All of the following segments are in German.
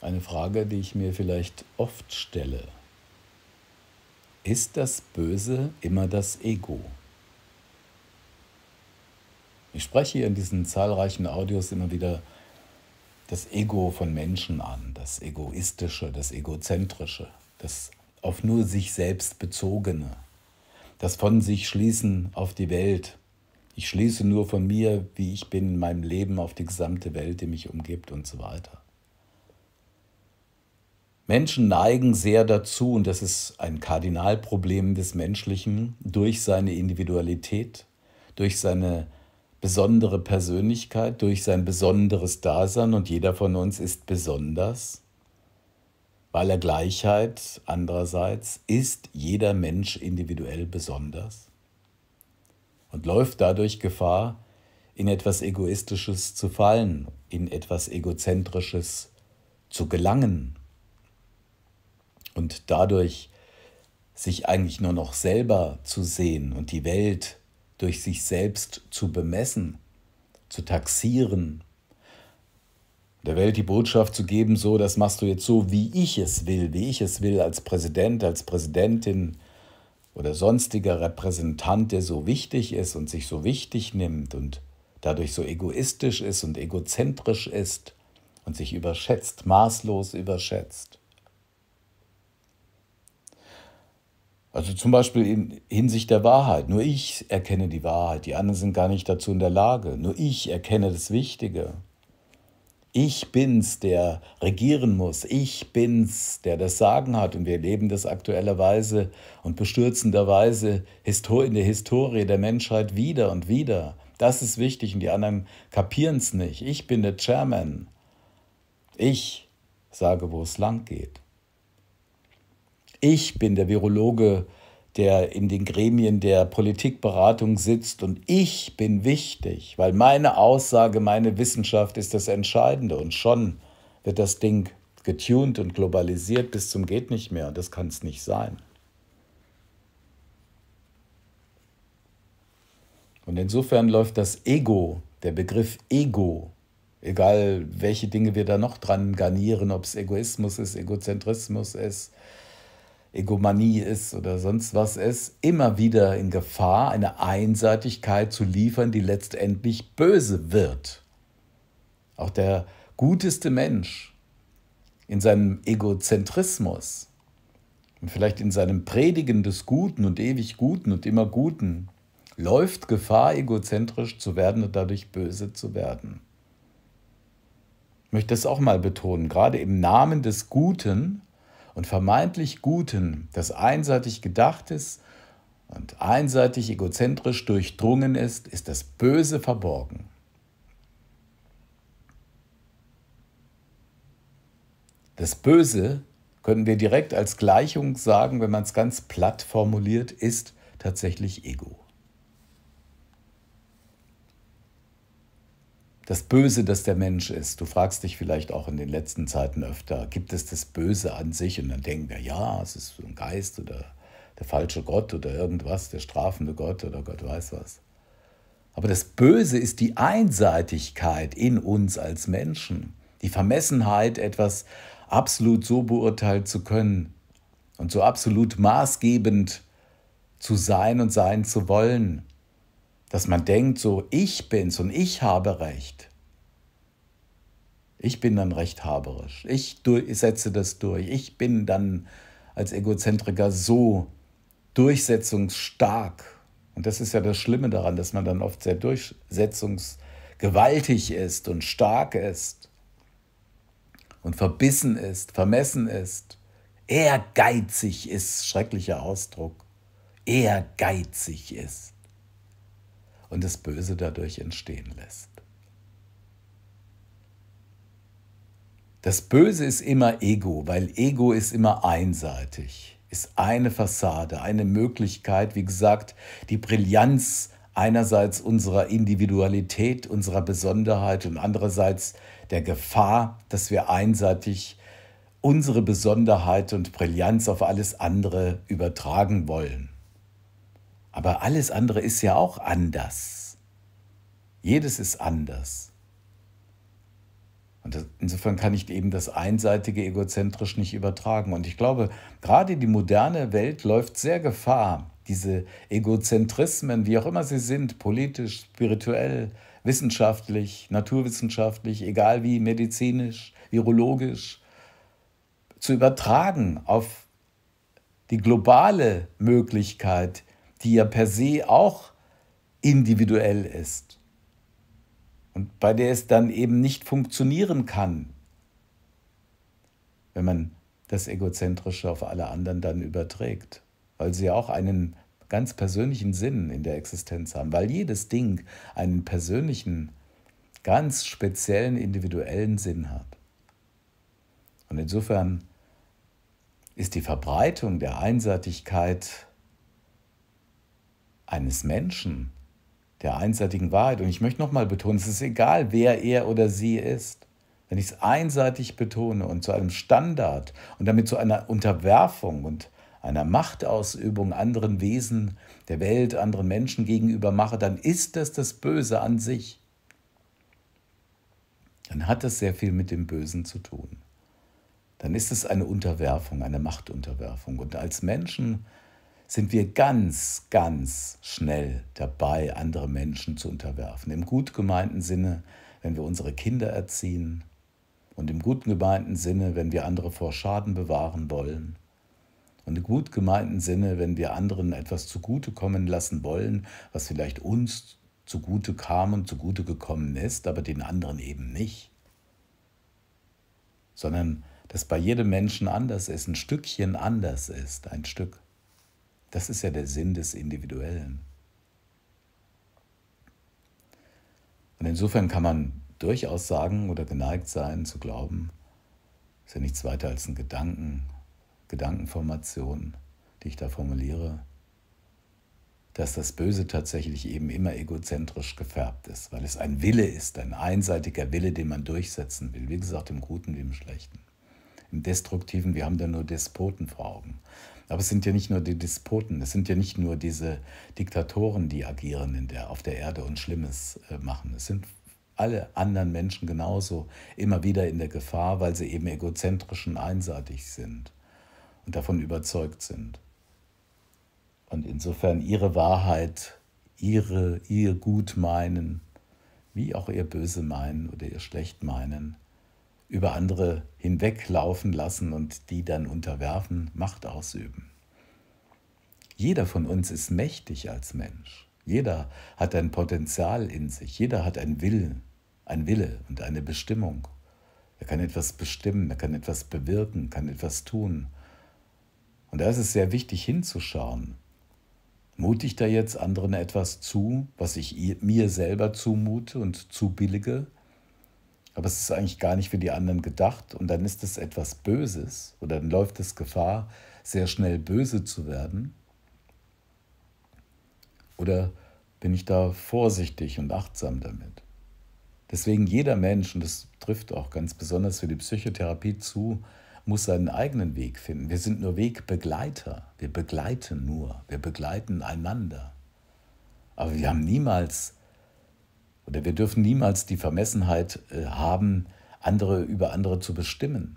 Eine Frage, die ich mir vielleicht oft stelle. Ist das Böse immer das Ego? Ich spreche hier in diesen zahlreichen Audios immer wieder das Ego von Menschen an, das Egoistische, das Egozentrische, das auf nur sich selbst bezogene, das von sich schließen auf die Welt. Ich schließe nur von mir, wie ich bin in meinem Leben, auf die gesamte Welt, die mich umgibt und so weiter. Menschen neigen sehr dazu, und das ist ein Kardinalproblem des Menschlichen, durch seine Individualität, durch seine besondere Persönlichkeit, durch sein besonderes Dasein, und jeder von uns ist besonders, weil er Gleichheit andererseits ist jeder Mensch individuell besonders und läuft dadurch Gefahr, in etwas Egoistisches zu fallen, in etwas Egozentrisches zu gelangen, und dadurch sich eigentlich nur noch selber zu sehen und die Welt durch sich selbst zu bemessen, zu taxieren, der Welt die Botschaft zu geben, so, das machst du jetzt so, wie ich es will, wie ich es will als Präsident, als Präsidentin oder sonstiger Repräsentant, der so wichtig ist und sich so wichtig nimmt und dadurch so egoistisch ist und egozentrisch ist und sich überschätzt, maßlos überschätzt. Also zum Beispiel in Hinsicht der Wahrheit. Nur ich erkenne die Wahrheit, die anderen sind gar nicht dazu in der Lage. Nur ich erkenne das Wichtige. Ich bin's, der regieren muss. Ich bin's, der das Sagen hat. Und wir leben das aktuellerweise und bestürzenderweise in der Historie der Menschheit wieder und wieder. Das ist wichtig und die anderen kapieren's nicht. Ich bin der Chairman. Ich sage, wo es lang geht. Ich bin der Virologe, der in den Gremien der Politikberatung sitzt und ich bin wichtig, weil meine Aussage, meine Wissenschaft ist das Entscheidende und schon wird das Ding getuned und globalisiert bis zum geht nicht mehr und das kann es nicht sein. Und insofern läuft das Ego, der Begriff Ego, egal welche Dinge wir da noch dran garnieren, ob es Egoismus ist, Egozentrismus ist, Egomanie ist oder sonst was ist, immer wieder in Gefahr, eine Einseitigkeit zu liefern, die letztendlich böse wird. Auch der guteste Mensch in seinem Egozentrismus und vielleicht in seinem Predigen des Guten und ewig Guten und immer Guten läuft Gefahr, egozentrisch zu werden und dadurch böse zu werden. Ich möchte das auch mal betonen, gerade im Namen des Guten und vermeintlich Guten, das einseitig gedacht ist und einseitig egozentrisch durchdrungen ist, ist das Böse verborgen. Das Böse, können wir direkt als Gleichung sagen, wenn man es ganz platt formuliert, ist tatsächlich Ego. das Böse, das der Mensch ist. Du fragst dich vielleicht auch in den letzten Zeiten öfter, gibt es das Böse an sich? Und dann denken wir, ja, es ist ein Geist oder der falsche Gott oder irgendwas, der strafende Gott oder Gott weiß was. Aber das Böse ist die Einseitigkeit in uns als Menschen, die Vermessenheit, etwas absolut so beurteilt zu können und so absolut maßgebend zu sein und sein zu wollen, dass man denkt, so ich bin's und ich habe Recht. Ich bin dann rechthaberisch. Ich setze das durch. Ich bin dann als Egozentriker so durchsetzungsstark. Und das ist ja das Schlimme daran, dass man dann oft sehr durchsetzungsgewaltig ist und stark ist und verbissen ist, vermessen ist. Ehrgeizig ist, schrecklicher Ausdruck. Ehrgeizig ist und das Böse dadurch entstehen lässt. Das Böse ist immer Ego, weil Ego ist immer einseitig, ist eine Fassade, eine Möglichkeit, wie gesagt, die Brillanz einerseits unserer Individualität, unserer Besonderheit und andererseits der Gefahr, dass wir einseitig unsere Besonderheit und Brillanz auf alles andere übertragen wollen. Aber alles andere ist ja auch anders. Jedes ist anders. Und das, insofern kann ich eben das einseitige egozentrisch nicht übertragen. Und ich glaube, gerade die moderne Welt läuft sehr Gefahr, diese Egozentrismen, wie auch immer sie sind, politisch, spirituell, wissenschaftlich, naturwissenschaftlich, egal wie, medizinisch, virologisch, zu übertragen auf die globale Möglichkeit, die ja per se auch individuell ist und bei der es dann eben nicht funktionieren kann, wenn man das Egozentrische auf alle anderen dann überträgt, weil sie ja auch einen ganz persönlichen Sinn in der Existenz haben, weil jedes Ding einen persönlichen, ganz speziellen, individuellen Sinn hat. Und insofern ist die Verbreitung der Einseitigkeit eines Menschen, der einseitigen Wahrheit. Und ich möchte nochmal betonen, es ist egal, wer er oder sie ist. Wenn ich es einseitig betone und zu einem Standard und damit zu einer Unterwerfung und einer Machtausübung anderen Wesen der Welt, anderen Menschen gegenüber mache, dann ist das das Böse an sich. Dann hat das sehr viel mit dem Bösen zu tun. Dann ist es eine Unterwerfung, eine Machtunterwerfung. Und als Menschen sind wir ganz, ganz schnell dabei, andere Menschen zu unterwerfen. Im gut gemeinten Sinne, wenn wir unsere Kinder erziehen und im gut gemeinten Sinne, wenn wir andere vor Schaden bewahren wollen und im gut gemeinten Sinne, wenn wir anderen etwas zugutekommen lassen wollen, was vielleicht uns zugute kam und zugute gekommen ist, aber den anderen eben nicht. Sondern dass bei jedem Menschen anders ist, ein Stückchen anders ist, ein Stück. Das ist ja der Sinn des Individuellen. Und insofern kann man durchaus sagen oder geneigt sein zu glauben, ist ja nichts weiter als ein Gedanken, Gedankenformation, die ich da formuliere, dass das Böse tatsächlich eben immer egozentrisch gefärbt ist, weil es ein Wille ist, ein einseitiger Wille, den man durchsetzen will, wie gesagt, im Guten wie im Schlechten im Destruktiven, wir haben da nur Despoten vor Augen. Aber es sind ja nicht nur die Despoten, es sind ja nicht nur diese Diktatoren, die agieren in der, auf der Erde und Schlimmes äh, machen. Es sind alle anderen Menschen genauso immer wieder in der Gefahr, weil sie eben egozentrisch und einseitig sind und davon überzeugt sind. Und insofern ihre Wahrheit, ihre, ihr Gutmeinen, wie auch ihr Böse meinen oder ihr Schlechtmeinen, über andere hinweglaufen lassen und die dann unterwerfen, Macht ausüben. Jeder von uns ist mächtig als Mensch. Jeder hat ein Potenzial in sich. Jeder hat einen Willen, ein Wille und eine Bestimmung. Er kann etwas bestimmen, er kann etwas bewirken, kann etwas tun. Und da ist es sehr wichtig hinzuschauen. Mute ich da jetzt anderen etwas zu, was ich mir selber zumute und zubillige? aber es ist eigentlich gar nicht für die anderen gedacht und dann ist es etwas Böses oder dann läuft es Gefahr, sehr schnell böse zu werden? Oder bin ich da vorsichtig und achtsam damit? Deswegen jeder Mensch, und das trifft auch ganz besonders für die Psychotherapie zu, muss seinen eigenen Weg finden. Wir sind nur Wegbegleiter. Wir begleiten nur. Wir begleiten einander. Aber wir haben niemals oder wir dürfen niemals die Vermessenheit äh, haben, andere über andere zu bestimmen.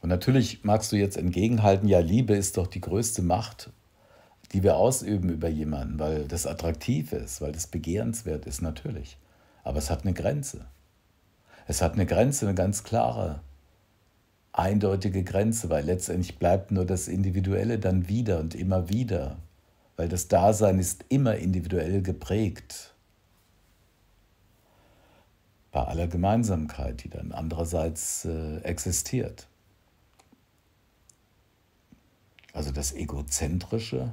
Und natürlich magst du jetzt entgegenhalten, ja, Liebe ist doch die größte Macht, die wir ausüben über jemanden, weil das attraktiv ist, weil das begehrenswert ist, natürlich. Aber es hat eine Grenze. Es hat eine Grenze, eine ganz klare, eindeutige Grenze, weil letztendlich bleibt nur das Individuelle dann wieder und immer wieder weil das Dasein ist immer individuell geprägt. Bei aller Gemeinsamkeit, die dann andererseits äh, existiert. Also das Egozentrische,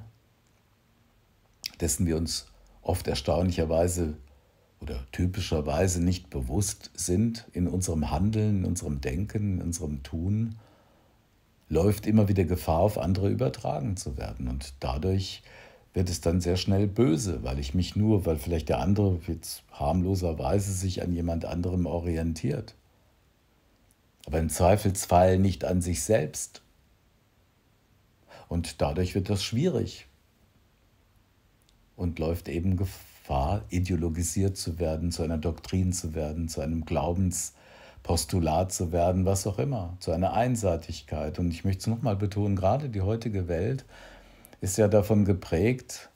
dessen wir uns oft erstaunlicherweise oder typischerweise nicht bewusst sind in unserem Handeln, in unserem Denken, in unserem Tun, läuft immer wieder Gefahr, auf andere übertragen zu werden. Und dadurch wird es dann sehr schnell böse, weil ich mich nur, weil vielleicht der andere jetzt harmloserweise sich an jemand anderem orientiert. Aber im Zweifelsfall nicht an sich selbst. Und dadurch wird das schwierig und läuft eben Gefahr, ideologisiert zu werden, zu einer Doktrin zu werden, zu einem Glaubenspostulat zu werden, was auch immer, zu einer Einseitigkeit. Und ich möchte es nochmal betonen, gerade die heutige Welt, ist ja davon geprägt,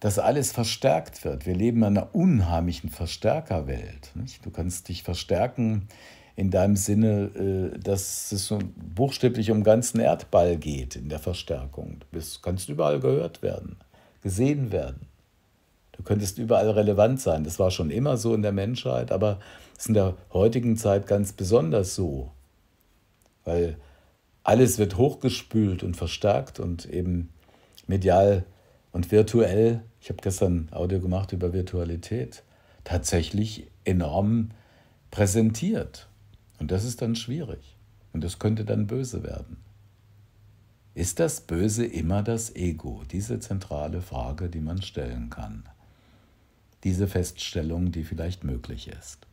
dass alles verstärkt wird. Wir leben in einer unheimlichen Verstärkerwelt. Nicht? Du kannst dich verstärken in deinem Sinne, äh, dass es so buchstäblich um den ganzen Erdball geht in der Verstärkung. Du kannst überall gehört werden, gesehen werden. Du könntest überall relevant sein. Das war schon immer so in der Menschheit, aber es ist in der heutigen Zeit ganz besonders so. Weil alles wird hochgespült und verstärkt und eben medial und virtuell. Ich habe gestern Audio gemacht über Virtualität. Tatsächlich enorm präsentiert. Und das ist dann schwierig. Und das könnte dann böse werden. Ist das Böse immer das Ego? Diese zentrale Frage, die man stellen kann. Diese Feststellung, die vielleicht möglich ist.